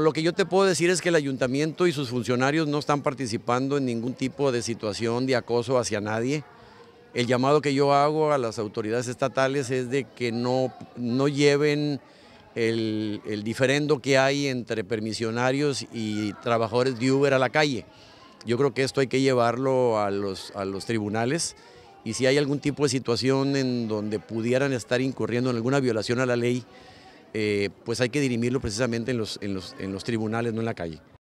Lo que yo te puedo decir es que el ayuntamiento y sus funcionarios no están participando en ningún tipo de situación de acoso hacia nadie. El llamado que yo hago a las autoridades estatales es de que no, no lleven el, el diferendo que hay entre permisionarios y trabajadores de Uber a la calle. Yo creo que esto hay que llevarlo a los, a los tribunales y si hay algún tipo de situación en donde pudieran estar incurriendo en alguna violación a la ley, eh, pues hay que dirimirlo precisamente en los tribunales, no en la calle.